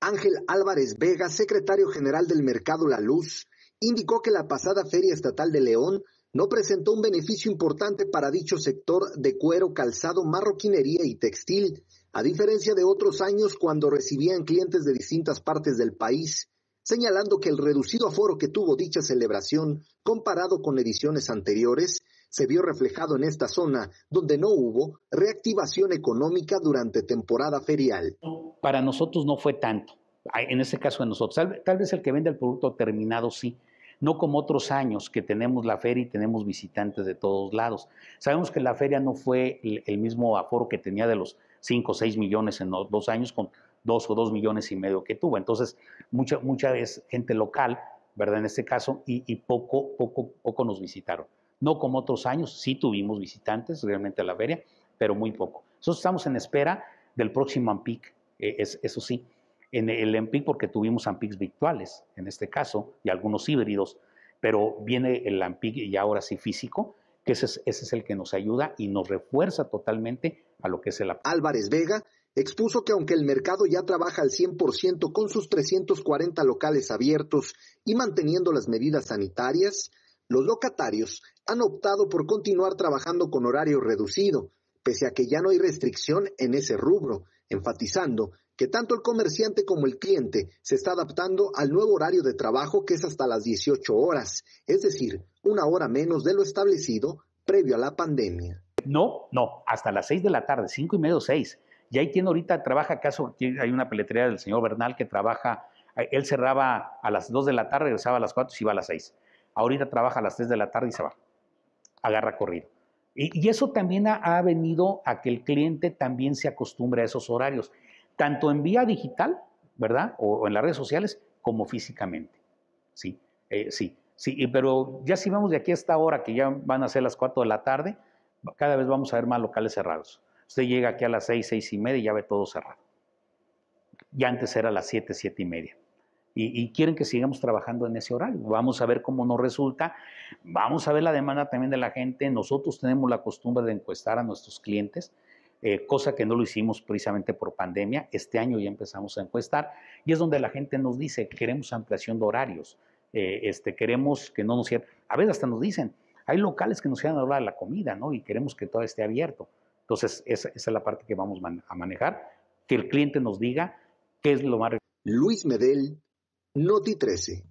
Ángel Álvarez Vega, secretario general del Mercado La Luz, indicó que la pasada Feria Estatal de León no presentó un beneficio importante para dicho sector de cuero, calzado, marroquinería y textil, a diferencia de otros años cuando recibían clientes de distintas partes del país, señalando que el reducido aforo que tuvo dicha celebración comparado con ediciones anteriores se vio reflejado en esta zona donde no hubo reactivación económica durante temporada ferial para nosotros no fue tanto, en este caso de nosotros. Tal, vez el que vende el producto terminado sí, no como otros años que tenemos la feria y tenemos visitantes de todos lados. Sabemos que la feria no fue el, mismo aforo que tenía de los 5 o 6 millones en los dos años con dos o 2 millones y medio que tuvo. Entonces, mucha, mucha es gente local, ¿verdad? En este caso, y, poco, poco, poco nos visitaron. No como otros años, sí tuvimos visitantes realmente a la feria, pero muy poco. Nosotros estamos en espera del próximo AMPIC, e, es, eso sí, en el AMPIC porque tuvimos AMPICs virtuales, en este caso, y algunos híbridos, pero viene el AMPIC y ahora sí físico, que ese es, ese es el que nos ayuda y nos refuerza totalmente a lo que es el Álvarez Vega expuso que aunque el mercado ya trabaja al 100% con sus 340 locales abiertos y manteniendo las medidas sanitarias, los locatarios han optado por continuar trabajando con horario reducido, pese a que ya no hay restricción en ese rubro, enfatizando que tanto el comerciante como el cliente se está adaptando al nuevo horario de trabajo que es hasta las 18 horas, es decir, una hora menos de lo establecido previo a la pandemia. No, no, hasta las 6 de la tarde, 5 y medio, 6. Y ahí quien ahorita trabaja, acaso hay una peletería del señor Bernal que trabaja, eh, él cerraba a las 2 de la tarde, regresaba a las 4 y iba a las 6. Ahorita trabaja a las 3 de la tarde y se va. Agarra corrido. Eh, y eso también ha venido a que el cliente también se acostumbre a esos horarios, tanto en vía digital, ¿verdad? O, en las redes sociales, como físicamente. Sí, eh, sí, sí. Pero ya si vamos de aquí a esta hora, que ya van a ser las 4 de la tarde, cada vez vamos a ver más locales cerrados. Usted llega aquí a las 6, 6 y media y ya ve todo cerrado. Y antes era las 7, 7 y media y, quieren que sigamos trabajando en ese horario. Vamos a ver cómo nos resulta, vamos a ver la demanda también de la gente. Nosotros tenemos la costumbre de encuestar a nuestros clientes, eh, cosa que no lo hicimos precisamente por pandemia. Este año ya empezamos a encuestar y es donde la gente nos dice, queremos ampliación de horarios, eh, este, queremos que no nos cierren. A veces hasta nos dicen, hay locales que nos cierran a la de la comida, ¿no? Y queremos que todo esté abierto. Entonces, esa, es la parte que vamos a manejar, que el cliente nos diga qué es lo más... Luis Medel Noti 13.